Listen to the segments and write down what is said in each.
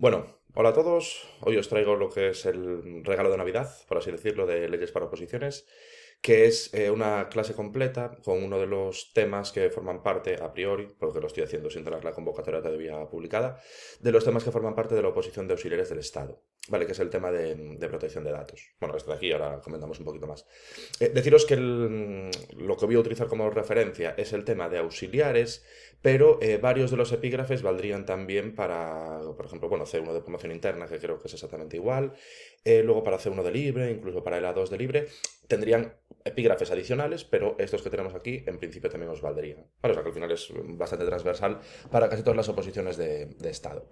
Bueno, hola a todos. Hoy os traigo lo que es el regalo de Navidad, por así decirlo, de Leyes para Oposiciones, que es eh, una clase completa con uno de los temas que forman parte, a priori, porque lo estoy haciendo sin tener la convocatoria todavía publicada, de los temas que forman parte de la oposición de auxiliares del Estado. Vale, que es el tema de, protección de datos. Bueno, esto de aquí ahora comentamos un poquito más. Eh, deciros que mm, lo que voy a utilizar como referencia es el tema de auxiliares, pero eh, varios de los epígrafes valdrían también para, por ejemplo, bueno, C1 de promoción interna, que creo que es exactamente igual, eh, luego para C1 de libre, incluso para el A2 de libre, tendrían epígrafes adicionales, pero estos que tenemos aquí en principio también os valdrían. o sea que al final es bastante transversal para casi todas las oposiciones de Estado.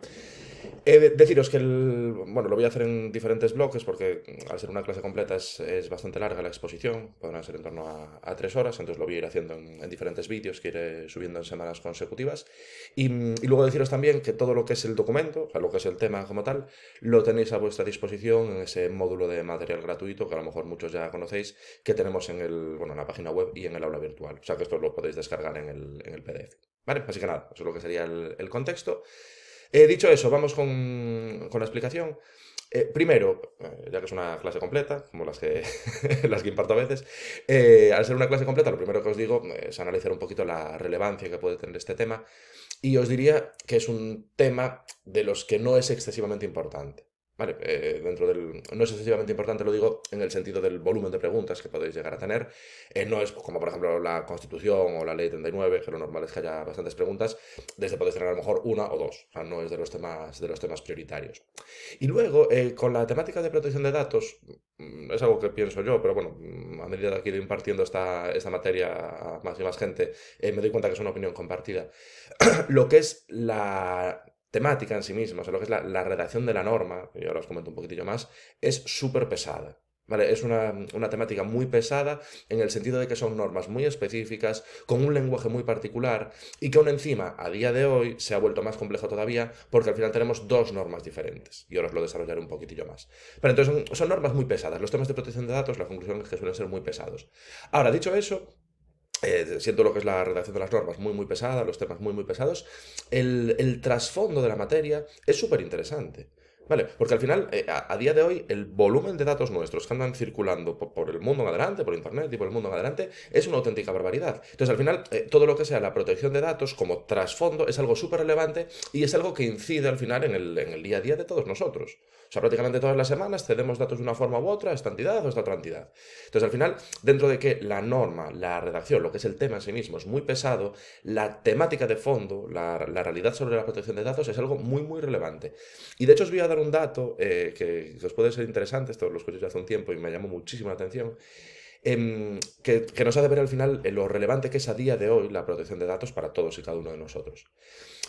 Eh, deciros que, bueno, lo voy a hacer en diferentes bloques porque mm, al ser una clase completa es, bastante larga la exposición, podrán ser en torno a, tres horas, entonces lo voy a ir haciendo en, diferentes vídeos que iré subiendo en semanas consecutivas. Mm, y, luego deciros también que todo lo que es el documento, o sea, lo que es el tema como tal, lo tenéis a vuestra disposición en ese módulo de material gratuito que a lo mejor muchos ya conocéis, que tenemos en, el, bueno, en la página web y en el aula virtual. O sea que esto lo podéis descargar en el, PDF. ¿Vale? Así que nada, eso es lo que sería el contexto. Eh, dicho eso, vamos con, la explicación. Eh, primero, eh, ya que es una clase completa, como las que, las que imparto a veces, al ser una clase completa, lo primero que os digo es analizar un poquito la relevancia que puede tener este tema y os diría que es un tema de los que no es excesivamente importante. Vale, eh, dentro del. No es excesivamente importante, lo digo en el sentido del volumen de preguntas que podéis llegar a tener. Eh, no es como, por ejemplo, la Constitución o la Ley 39, que lo normal es que haya bastantes preguntas. Desde podéis tener a lo mejor una o dos. O sea, no es de los temas, de los temas prioritarios. Y luego, eh, con la temática de protección de datos, mm, es algo que pienso yo, pero bueno, mm, a medida que ido impartiendo esta, esta materia a más y más gente, me doy cuenta que es una opinión compartida. lo que es la temática en sí misma, o sea, lo que es la, redacción de la norma, y ahora os comento un poquitillo más, es súper pesada. ¿Vale? Es una, temática muy pesada en el sentido de que son normas muy específicas, con un lenguaje muy particular y que aún encima, a día de hoy, se ha vuelto más complejo todavía porque al final tenemos dos normas diferentes. Y ahora os lo desarrollaré un poquitillo más. Pero entonces son normas muy pesadas. Los temas de protección de datos, la conclusión es que suelen ser muy pesados. Ahora, dicho eso, eh, siento lo que es la redacción de las normas muy, muy pesada, los temas muy, muy pesados, el, el trasfondo de la materia es súper interesante. Vale, porque al final, eh, a, día de hoy, el volumen de datos nuestros que andan circulando por, el mundo en adelante, por internet y por el mundo en adelante, es una auténtica barbaridad. Entonces, al final, eh, todo lo que sea la protección de datos como trasfondo es algo súper relevante y es algo que incide al final en el, en el, día a día de todos nosotros. O sea, prácticamente todas las semanas cedemos datos de una forma u otra a esta entidad o a esta otra entidad. Entonces, al final, dentro de que la norma, la redacción, lo que es el tema en sí mismo es muy pesado, la temática de fondo, la, la realidad sobre la protección de datos es algo muy, muy relevante. Y de hecho, os voy a dar un dato eh, que, os puede ser interesante, esto lo escuché hace un tiempo y me llamó muchísima atención, em, que, nos hace ver al final eh, lo relevante que es a día de hoy la protección de datos para todos y cada uno de nosotros.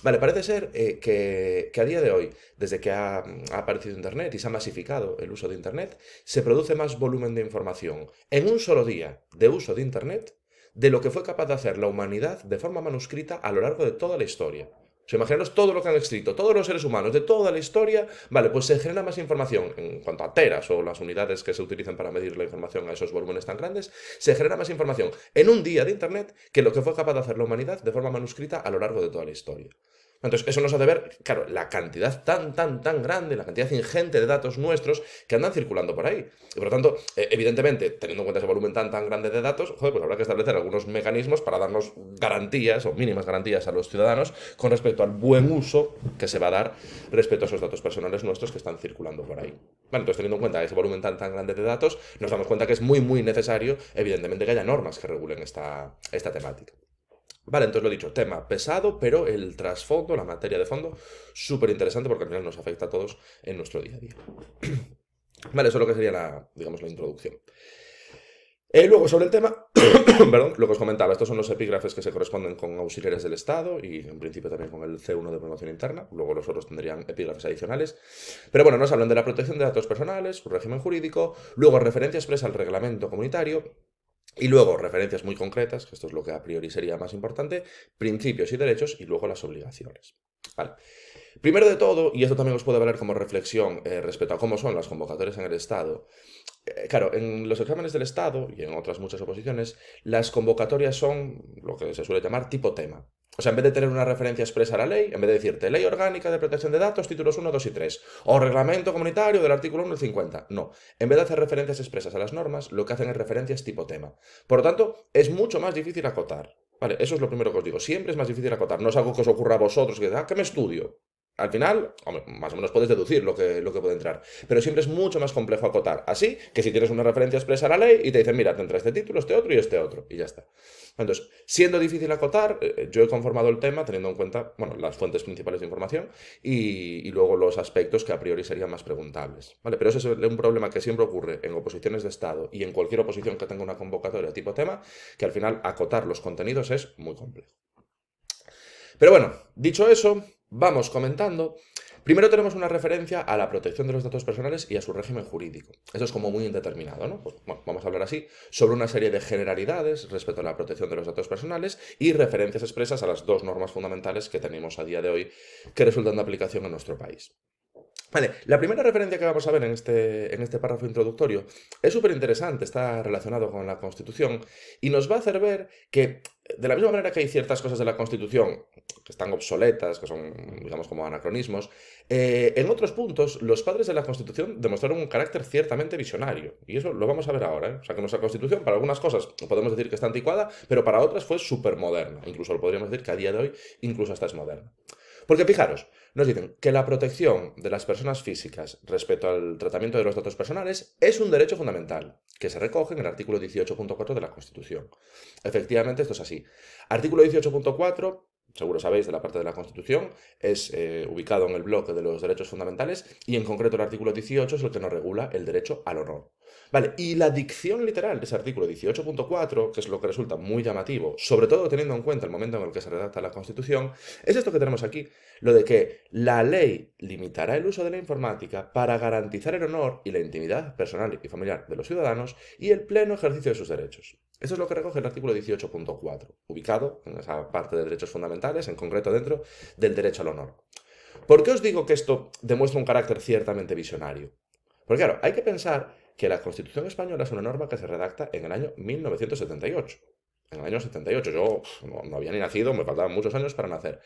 Vale, parece ser eh, que, a día de hoy, desde que ha, aparecido Internet y se ha masificado el uso de Internet, se produce más volumen de información en un solo día de uso de Internet de lo que fue capaz de hacer la humanidad de forma manuscrita a lo largo de toda la historia. O todo lo que han escrito, todos los seres humanos de toda la historia, vale, pues se genera más información en cuanto a teras o las unidades que se utilizan para medir la información a esos volúmenes tan grandes, se genera más información en un día de Internet que lo que fue capaz de hacer la humanidad de forma manuscrita a lo largo de toda la historia. Entonces, eso nos hace ver, claro, la cantidad tan, tan, tan grande, la cantidad ingente de datos nuestros que andan circulando por ahí. Y por lo tanto, eh, evidentemente, teniendo en cuenta ese volumen tan, tan grande de datos, joder, pues habrá que establecer algunos mecanismos para darnos garantías o mínimas garantías a los ciudadanos con respecto al buen uso que se va a dar respecto a esos datos personales nuestros que están circulando por ahí. Bueno, entonces, teniendo en cuenta ese volumen tan, tan grande de datos, nos damos cuenta que es muy, muy necesario, evidentemente, que haya normas que regulen esta temática. Vale, entonces lo dicho, tema pesado, pero el trasfondo, la materia de fondo, súper interesante porque al final nos afecta a todos en nuestro día a día. vale, eso es lo que sería la, digamos, la introducción. Eh, luego, sobre el tema, perdón, lo que os comentaba, estos son los epígrafes que se corresponden con auxiliares del Estado y en principio también con el C1 de promoción interna, luego los otros tendrían epígrafes adicionales. Pero bueno, nos hablan de la protección de datos personales, su régimen jurídico, luego referencia expresa al reglamento comunitario, y luego, referencias muy concretas, que esto es lo que a priori sería más importante, principios y derechos y luego las obligaciones. Primero de todo, y esto también os puede valer como reflexión eh, respecto a cómo son las convocatorias en el Estado, eh, claro, en los exámenes del Estado y en otras muchas oposiciones, las convocatorias son lo que se suele llamar tipo tema. O sea, en vez de tener una referencia expresa a la ley, en vez de decirte Ley Orgánica de Protección de Datos, títulos 1, 2 y 3, o Reglamento Comunitario del artículo 1 y 50. No. En vez de hacer referencias expresas a las normas, lo que hacen es referencias tipo tema. Por lo tanto, es mucho más difícil acotar. Vale, eso es lo primero que os digo. Siempre es más difícil acotar. No es algo que os ocurra a vosotros, que, ah, que me estudio al final, más o menos puedes deducir lo que, lo que puede entrar. Pero siempre es mucho más complejo acotar. Así que si tienes una referencia expresa a la ley y te dicen, mira, te entra este título, este otro y este otro. Y ya está. Entonces, siendo difícil acotar, eh, eh, yo he conformado el tema teniendo en cuenta, bueno, las fuentes principales de información y, luego los aspectos que a priori serían más preguntables. ¿Vale? Pero ese es un problema que siempre ocurre en oposiciones de Estado y en cualquier oposición que tenga una convocatoria tipo tema, que al final acotar los contenidos es muy complejo. Pero bueno, dicho eso, vamos comentando. Primero tenemos una referencia a la protección de los datos personales y a su régimen jurídico. Eso es como muy indeterminado, ¿no? Pues, bueno, vamos a hablar así sobre una serie de generalidades respecto a la protección de los datos personales y referencias expresas a las dos normas fundamentales que tenemos a día de hoy que resultan de aplicación en nuestro país. Vale, la primera referencia que vamos a ver en este, en este párrafo introductorio es súper interesante, está relacionado con la Constitución y nos va a hacer ver que de la misma manera que hay ciertas cosas de la Constitución que están obsoletas, que son, digamos, como anacronismos, eh, en otros puntos los padres de la Constitución demostraron un carácter ciertamente visionario. Y eso lo vamos a ver ahora. ¿eh? O sea, que nuestra Constitución, para algunas cosas, podemos decir que está anticuada, pero para otras fue súper moderna. Incluso lo podríamos decir que a día de hoy, incluso hasta es moderna. Porque fijaros, nos dicen que la protección de las personas físicas respecto al tratamiento de los datos personales es un derecho fundamental, que se recoge en el artículo 18.4 de la Constitución. Efectivamente, esto es así. Artículo 18.4 seguro sabéis, de la parte de la Constitución, es eh, ubicado en el bloque de los derechos fundamentales y en concreto el artículo 18 es el que nos regula el derecho al honor. Vale, y la dicción literal de ese artículo 18.4, que es lo que resulta muy llamativo, sobre todo teniendo en cuenta el momento en el que se redacta la Constitución, es esto que tenemos aquí, lo de que la ley limitará el uso de la informática para garantizar el honor y la intimidad personal y familiar de los ciudadanos y el pleno ejercicio de sus derechos. Eso es lo que recoge el artículo 18.4, ubicado en esa parte de derechos fundamentales, en concreto dentro del derecho al honor. ¿Por qué os digo que esto demuestra un carácter ciertamente visionario? Porque claro, hay que pensar que la Constitución española es una norma que se redacta en el año 1978. En el año 78, yo no, había ni nacido, me faltaban muchos años para nacer.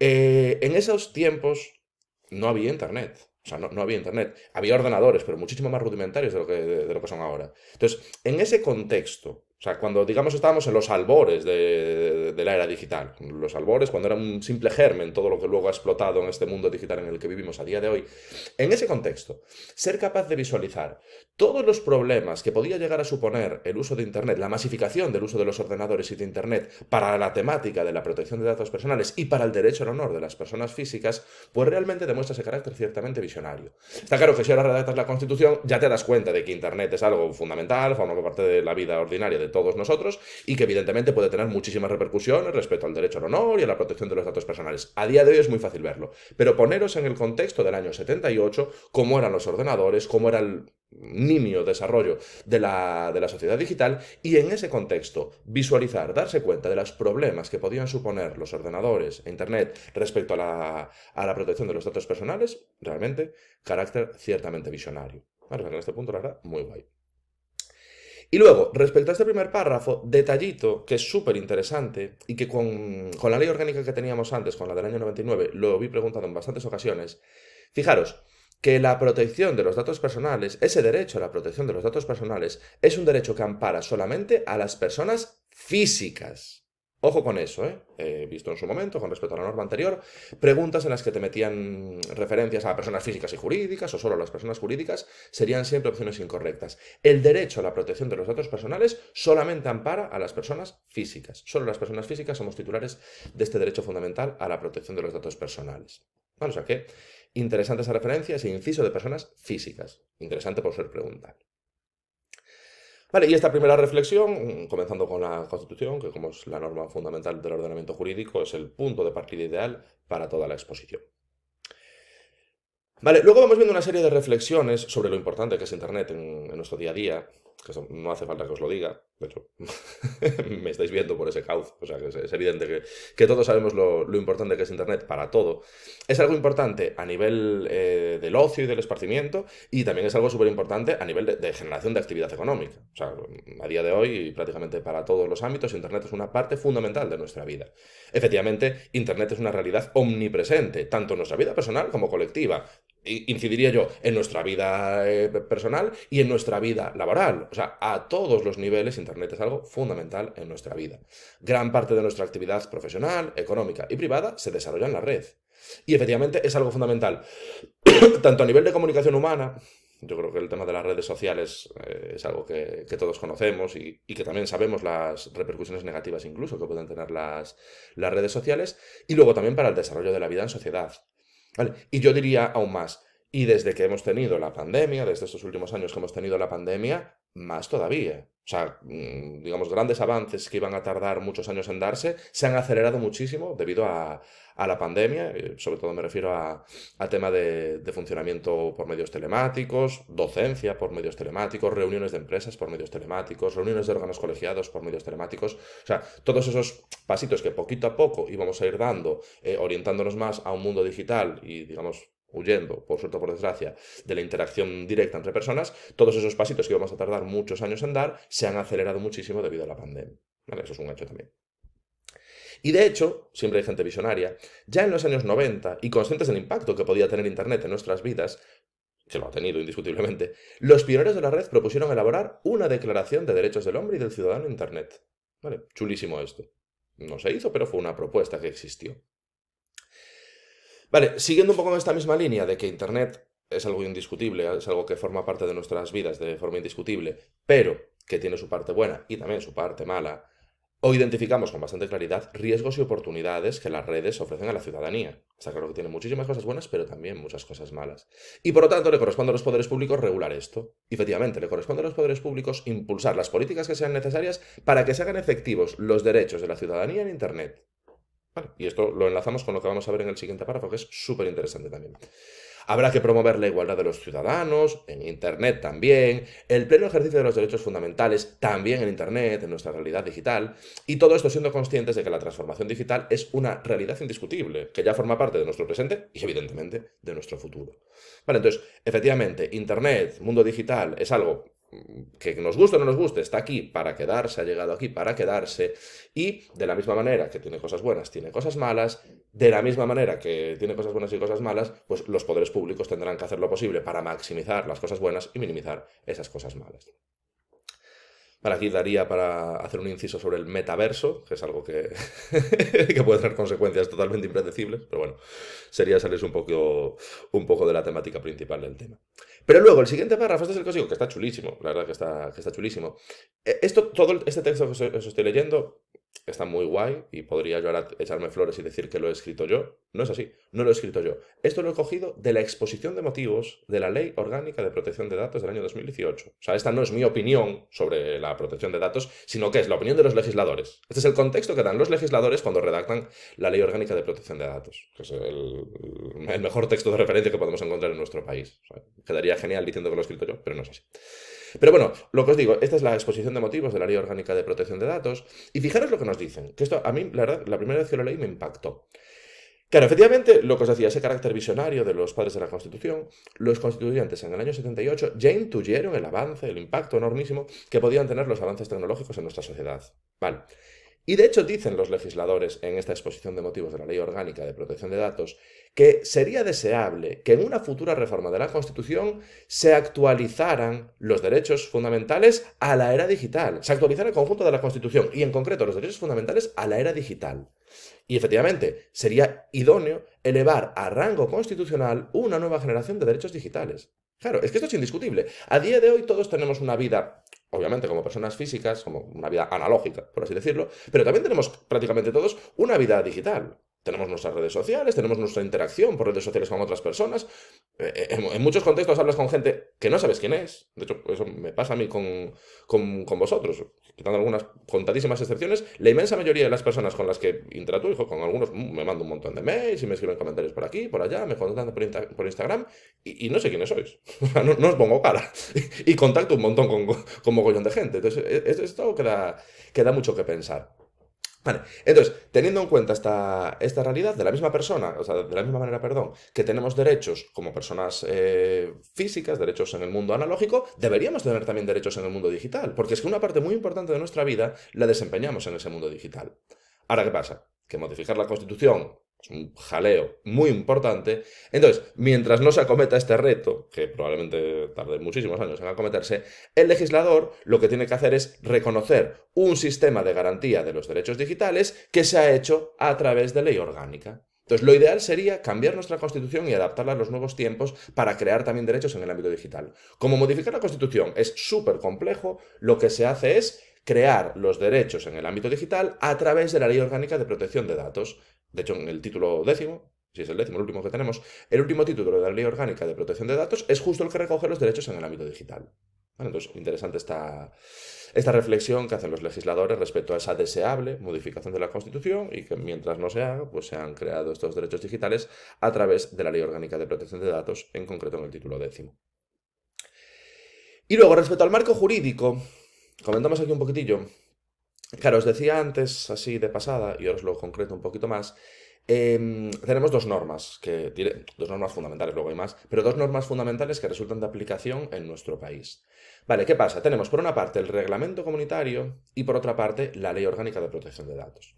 Eh, en esos tiempos no había internet. O sea, no, había internet. Había ordenadores, pero muchísimo más rudimentarios de lo que son ahora. Entonces, en ese contexto, o sea, cuando digamos estábamos en los albores de, la era digital, los albores cuando era un simple germen todo lo que luego ha explotado en este mundo digital en el que vivimos a día de hoy, en ese contexto, ser capaz de visualizar todos los problemas que podía llegar a suponer el uso de Internet, la masificación del uso de los ordenadores y de Internet para la temática de la protección de datos personales y para el derecho al honor de las personas físicas, pues realmente demuestra ese carácter ciertamente visionario. Está claro que si ahora redactas la Constitución ya te das cuenta de que Internet es algo fundamental, forma parte de la vida ordinaria de todos nosotros y que evidentemente puede tener muchísimas repercusiones respecto al derecho al honor y a la protección de los datos personales. A día de hoy es muy fácil verlo, pero poneros en el contexto del año 78, cómo eran los ordenadores, cómo era el nimio desarrollo de la, de la sociedad digital y en ese contexto visualizar, darse cuenta de los problemas que podían suponer los ordenadores e Internet respecto a la, protección de los datos personales, realmente carácter ciertamente visionario. en este punto, la verdad, muy guay. Y luego, respecto a este primer párrafo, detallito que es súper interesante y que con, la ley orgánica que teníamos antes, con la del año 99, lo vi preguntado en bastantes ocasiones. Fijaros, que la protección de los datos personales, ese derecho a la protección de los datos personales, es un derecho que ampara solamente a las personas físicas. Ojo con eso, ¿eh? He visto en su momento, con respecto a la norma anterior, preguntas en las que te metían referencias a personas físicas y jurídicas o solo a las personas jurídicas, serían siempre opciones incorrectas. El derecho a la protección de los datos personales solamente ampara a las personas físicas. Solo las personas físicas somos titulares de este derecho fundamental a la protección de los datos personales. Bueno, o sea que interesante esa referencia, ese inciso de personas físicas. Interesante por ser pregunta. Vale, y esta primera reflexión, comenzando con la Constitución, que como es la norma fundamental del ordenamiento jurídico, es el punto de partida ideal para toda la exposición. Vale, luego vamos viendo una serie de reflexiones sobre lo importante que es Internet en, en nuestro día a día, que eso no hace falta que os lo diga, de hecho, me estáis viendo por ese cauce, o sea que es, evidente que, todos sabemos lo, importante que es Internet para todo. Es algo importante a nivel eh, del ocio y del esparcimiento y también es algo súper importante a nivel de, de, generación de actividad económica. O sea, a día de hoy prácticamente para todos los ámbitos Internet es una parte fundamental de nuestra vida. Efectivamente, Internet es una realidad omnipresente, tanto en nuestra vida personal como colectiva incidiría yo, en nuestra vida eh, personal y en nuestra vida laboral. O sea, a todos los niveles Internet es algo fundamental en nuestra vida. Gran parte de nuestra actividad profesional, económica y privada se desarrolla en la red. Y efectivamente es algo fundamental, tanto a nivel de comunicación humana, yo creo que el tema de las redes sociales eh, es algo que, todos conocemos y, y, que también sabemos las repercusiones negativas incluso que pueden tener las, las redes sociales, y luego también para el desarrollo de la vida en sociedad. Y yo diría aún más, y desde que hemos tenido la pandemia, desde estos últimos años que hemos tenido la pandemia, más todavía o sea, mm, digamos, grandes avances que iban a tardar muchos años en darse, se han acelerado muchísimo debido a, la pandemia, eh, sobre todo me refiero a, tema de, funcionamiento por medios telemáticos, docencia por medios telemáticos, reuniones de empresas por medios telemáticos, reuniones de órganos colegiados por medios telemáticos, o sea, todos esos pasitos que poquito a poco íbamos a ir dando, eh, orientándonos más a un mundo digital y, digamos, huyendo, por suerte o por desgracia, de la interacción directa entre personas, todos esos pasitos que íbamos a tardar muchos años en dar se han acelerado muchísimo debido a la pandemia. eso es un hecho también. Y de hecho, siempre hay gente visionaria, ya en los años 90, y conscientes del impacto que podía tener Internet en nuestras vidas, se lo ha tenido indiscutiblemente, los pioneros de la red propusieron elaborar una declaración de derechos del hombre y del ciudadano Internet. Vale, chulísimo esto. No se hizo, pero fue una propuesta que existió. Vale, siguiendo un poco en esta misma línea de que Internet es algo indiscutible, es algo que forma parte de nuestras vidas de forma indiscutible, pero que tiene su parte buena y también su parte mala, o identificamos con bastante claridad riesgos y oportunidades que las redes ofrecen a la ciudadanía. Está claro que tiene muchísimas cosas buenas, pero también muchas cosas malas. Y por lo tanto, le corresponde a los poderes públicos regular esto. efectivamente, le corresponde a los poderes públicos impulsar las políticas que sean necesarias para que se hagan efectivos los derechos de la ciudadanía en Internet y esto lo enlazamos con lo que vamos a ver en el siguiente párrafo, que es súper interesante también. Habrá que promover la igualdad de los ciudadanos, en Internet también, el pleno ejercicio de los derechos fundamentales también en Internet, en nuestra realidad digital, y todo esto siendo conscientes de que la transformación digital es una realidad indiscutible, que ya forma parte de nuestro presente y evidentemente de nuestro futuro. Vale, entonces, efectivamente, Internet, mundo digital, es algo que nos guste o no nos guste, está aquí para quedarse, ha llegado aquí para quedarse, y de la misma manera que tiene cosas buenas, tiene cosas malas, de la misma manera que tiene cosas buenas y cosas malas, pues los poderes públicos tendrán que hacer lo posible para maximizar las cosas buenas y minimizar esas cosas malas. Para aquí daría para hacer un inciso sobre el metaverso, que es algo que, que puede tener consecuencias totalmente impredecibles, pero bueno, sería salirse un poco, un poco de la temática principal del tema. Pero luego, el siguiente párrafo, este es el código, que está chulísimo, la verdad que está, que está chulísimo. Eh, esto, todo este texto que os estoy leyendo está muy guay y podría yo ahora echarme flores y decir que lo he escrito yo. No es así, no lo he escrito yo. Esto lo he cogido de la exposición de motivos de la Ley Orgánica de Protección de Datos del año 2018. O sea, esta no es mi opinión sobre la protección de datos, sino que es la opinión de los legisladores. Este es el contexto que dan los legisladores cuando redactan la Ley Orgánica de Protección de Datos, que es el, mejor texto de referencia que podemos encontrar en nuestro país. quedaría genial diciendo que lo he escrito yo, pero no es así. Pero bueno, lo que os digo, esta es la exposición de motivos de la Ley Orgánica de Protección de Datos. Y fijaros lo que nos dicen, que esto a mí, la verdad, la primera vez que lo leí me impactó. Claro, efectivamente, lo que os decía, ese carácter visionario de los padres de la Constitución, los constituyentes en el año 78 ya intuyeron el avance, el impacto enormísimo que podían tener los avances tecnológicos en nuestra sociedad. Vale. Y de hecho dicen los legisladores en esta exposición de motivos de la Ley Orgánica de Protección de Datos que sería deseable que en una futura reforma de la Constitución se actualizaran los derechos fundamentales a la era digital, se actualizara el conjunto de la Constitución y en concreto los derechos fundamentales a la era digital. Y efectivamente, sería idóneo elevar a rango constitucional una nueva generación de derechos digitales. Claro, es que esto es indiscutible. A día de hoy todos tenemos una vida obviamente como personas físicas, como una vida analógica, por así decirlo, pero también tenemos prácticamente todos una vida digital. Tenemos nuestras redes sociales, tenemos nuestra interacción por redes sociales con otras personas. Eh, eh, en, muchos contextos hablas con gente que no sabes quién es. De hecho, eso me pasa a mí con, con vosotros quitando algunas contadísimas excepciones, la inmensa mayoría de las personas con las que interactúo, con algunos mm, me mando un montón de mails y me escriben comentarios por aquí, por allá, me contactan por, Instagram y, no sé quiénes sois. no, os pongo cara. y contacto un montón con, con mogollón de gente. Entonces, e, e, esto queda, queda mucho que pensar entonces, teniendo en cuenta esta, realidad, de la misma persona, o sea, de la misma manera, perdón, que tenemos derechos como personas eh, físicas, derechos en el mundo analógico, deberíamos tener también derechos en el mundo digital, porque es que una parte muy importante de nuestra vida la desempeñamos en ese mundo digital. Ahora, ¿qué pasa? Que modificar la Constitución es un jaleo muy importante. Entonces, mientras no se acometa este reto, que probablemente tarde muchísimos años en acometerse, el legislador lo que tiene que hacer es reconocer un sistema de garantía de los derechos digitales que se ha hecho a través de ley orgánica. Entonces, lo ideal sería cambiar nuestra Constitución y adaptarla a los nuevos tiempos para crear también derechos en el ámbito digital. Como modificar la Constitución es súper complejo, lo que se hace es crear los derechos en el ámbito digital a través de la Ley Orgánica de Protección de Datos, de hecho en el título décimo, si es el décimo, el último que tenemos, el último título de la Ley Orgánica de Protección de Datos es justo el que recoge los derechos en el ámbito digital. Bueno, entonces, interesante esta, esta reflexión que hacen los legisladores respecto a esa deseable modificación de la Constitución y que mientras no se haga, pues se han creado estos derechos digitales a través de la Ley Orgánica de Protección de Datos, en concreto en el título décimo. Y luego, respecto al marco jurídico, comentamos aquí un poquitillo, Claro, os decía antes, así de pasada, y ahora os lo concreto un poquito más, em, tenemos dos normas, que dos normas fundamentales, luego hay más, pero dos normas fundamentales que resultan de aplicación en nuestro país. Vale, ¿qué pasa? Tenemos por una parte el reglamento comunitario y por otra parte la ley orgánica de protección de datos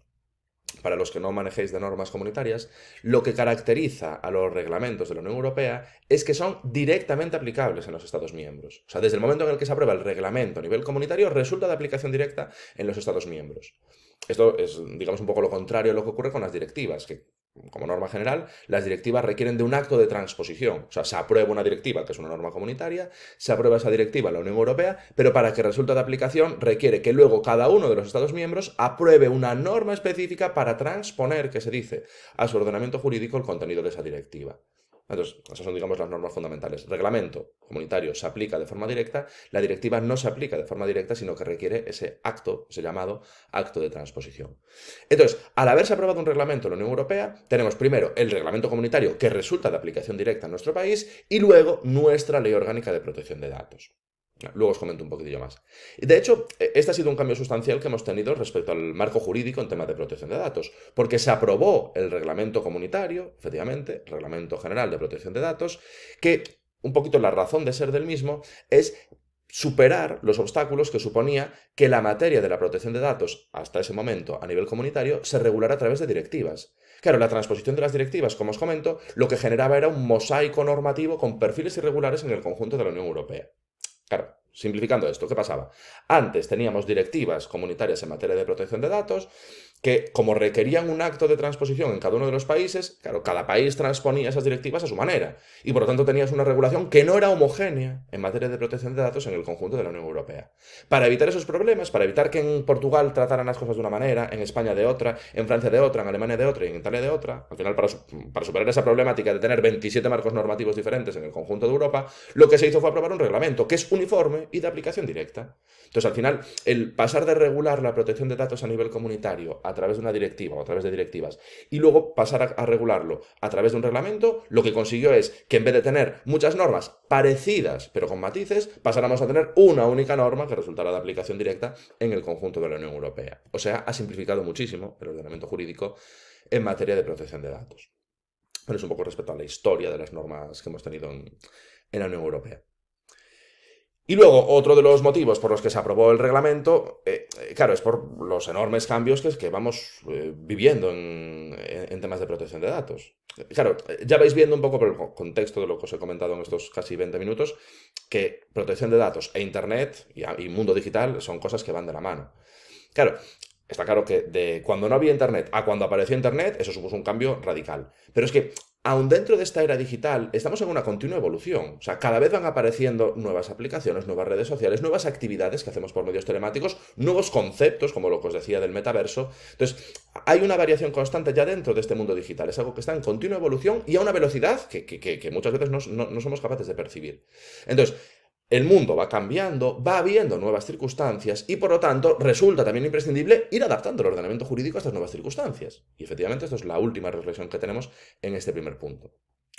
para los que no manejéis de normas comunitarias, lo que caracteriza a los reglamentos de la Unión Europea es que son directamente aplicables en los Estados miembros. O sea, desde el momento en el que se aprueba el reglamento a nivel comunitario, resulta de aplicación directa en los Estados miembros. Esto es, digamos, un poco lo contrario a lo que ocurre con las directivas, que como norma general, las directivas requieren de un acto de transposición. O sea, se aprueba una directiva, que es una norma comunitaria, se aprueba esa directiva en la Unión Europea, pero para que resulte de aplicación requiere que luego cada uno de los Estados miembros apruebe una norma específica para transponer, que se dice, a su ordenamiento jurídico el contenido de esa directiva. Entonces, esas son, digamos, las normas fundamentales. Reglamento comunitario se aplica de forma directa, la directiva no se aplica de forma directa, sino que requiere ese acto, ese llamado acto de transposición. Entonces, al haberse aprobado un reglamento en la Unión Europea, tenemos primero el reglamento comunitario que resulta de aplicación directa en nuestro país y luego nuestra ley orgánica de protección de datos. Luego os comento un poquitillo más. De hecho, e, este ha sido un cambio sustancial que hemos tenido respecto al marco jurídico en temas de protección de datos, porque se aprobó el reglamento comunitario, efectivamente, Reglamento General de Protección de Datos, que un poquito la razón de ser del mismo es superar los obstáculos que suponía que la materia de la protección de datos, hasta ese momento a nivel comunitario, se regulara a través de directivas. Claro, la transposición de las directivas, como os comento, lo que generaba era un mosaico normativo con perfiles irregulares en el conjunto de la Unión Europea. Claro, simplificando esto, ¿qué pasaba? Antes teníamos directivas comunitarias en materia de protección de datos, que como requerían un acto de transposición en cada uno de los países, claro, cada país transponía esas directivas a su manera y por lo tanto tenías una regulación que no era homogénea en materia de protección de datos en el conjunto de la Unión Europea. Para evitar esos problemas, para evitar que en Portugal trataran las cosas de una manera, en España de otra, en Francia de otra, en Alemania de otra y en Italia de otra, al final para, para superar esa problemática de tener 27 marcos normativos diferentes en el conjunto de Europa, lo que se hizo fue aprobar un reglamento que es uniforme y de aplicación directa. Entonces al final el pasar de regular la protección de datos a nivel comunitario a través de una directiva o a través de directivas y luego pasar a, regularlo a través de un reglamento, lo que consiguió es que en vez de tener muchas normas parecidas pero con matices, pasáramos a tener una única norma que resultará de aplicación directa en el conjunto de la Unión Europea. O sea, ha simplificado muchísimo el ordenamiento jurídico en materia de protección de datos. Pero es un poco respecto a la historia de las normas que hemos tenido en la Unión Europea. Y luego, otro de los motivos por los que se aprobó el reglamento, eh, eh, claro, es por los enormes cambios que, que vamos eh, viviendo en, temas de protección de datos. Claro, ya vais viendo un poco por el contexto de lo que os he comentado en estos casi 20 minutos, que protección de datos e Internet y, y mundo digital son cosas que van de la mano. Claro, Está claro que de cuando no había Internet a cuando apareció Internet, eso supuso un cambio radical. Pero es que, aun dentro de esta era digital, estamos en una continua evolución. O sea, cada vez van apareciendo nuevas aplicaciones, nuevas redes sociales, nuevas actividades que hacemos por medios telemáticos, nuevos conceptos, como lo que os decía del metaverso. Entonces, hay una variación constante ya dentro de este mundo digital. Es algo que está en continua evolución y a una velocidad que, muchas veces no, no somos capaces de percibir. Entonces, el mundo va cambiando, va habiendo nuevas circunstancias y por lo tanto resulta también imprescindible ir adaptando el ordenamiento jurídico a estas nuevas circunstancias. Y efectivamente esto es la última reflexión que tenemos en este primer punto.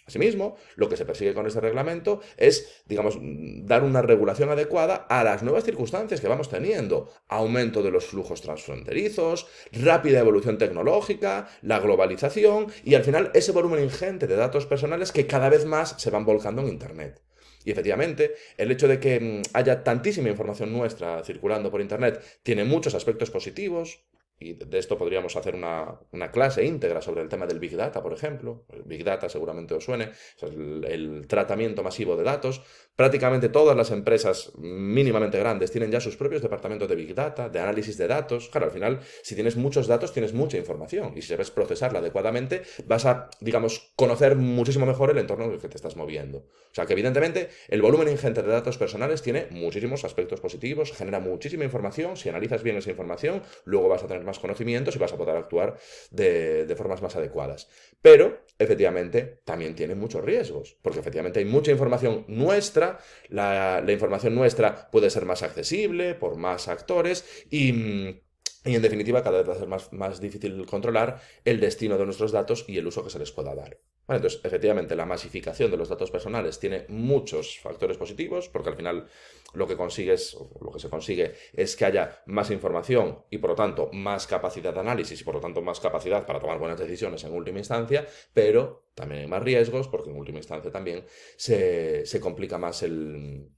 Asimismo, lo que se persigue con este reglamento es, digamos, dar una regulación adecuada a las nuevas circunstancias que vamos teniendo. Aumento de los flujos transfronterizos, rápida evolución tecnológica, la globalización y al final ese volumen ingente de datos personales que cada vez más se van volcando en Internet. Y efectivamente, el hecho de que mm, haya tantísima información nuestra circulando por Internet tiene muchos aspectos positivos, y de esto podríamos hacer una, clase íntegra sobre el tema del Big Data, por ejemplo. El Big Data seguramente os suene, el, tratamiento masivo de datos, Prácticamente todas las empresas mínimamente grandes tienen ya sus propios departamentos de Big Data, de análisis de datos. Claro, al final, si tienes muchos datos, tienes mucha información y si sabes procesarla adecuadamente, vas a, digamos, conocer muchísimo mejor el entorno en el que te estás moviendo. O sea que, evidentemente, el volumen ingente de datos personales tiene muchísimos aspectos positivos, genera muchísima información. Si analizas bien esa información, luego vas a tener más conocimientos y vas a poder actuar de, de formas más adecuadas. Pero, efectivamente, también tiene muchos riesgos, porque efectivamente hay mucha información nuestra la, la información nuestra puede ser más accesible por más actores y mm, y en definitiva, cada vez va a ser más, más, difícil controlar el destino de nuestros datos y el uso que se les pueda dar. entonces, efectivamente, la masificación de los datos personales tiene muchos factores positivos, porque al final lo que consigues, lo que se consigue, es que haya más información y por lo tanto más capacidad de análisis y por lo tanto más capacidad para tomar buenas decisiones en última instancia, pero también hay más riesgos, porque en última instancia también se complica más el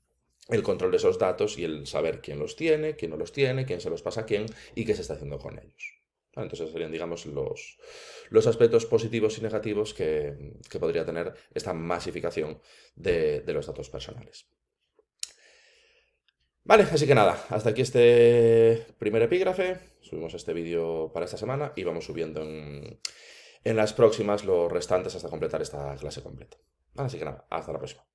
el control de esos datos y el saber quién los tiene, quién no los tiene, quién se los pasa a quién y qué se está haciendo con ellos. Entonces serían, digamos, los, los aspectos positivos y negativos que, podría tener esta masificación de, los datos personales. Vale, así que nada, hasta aquí este primer epígrafe. Subimos este vídeo para esta semana y vamos subiendo en, en las próximas los restantes hasta completar esta clase completa. Así que nada, hasta la próxima.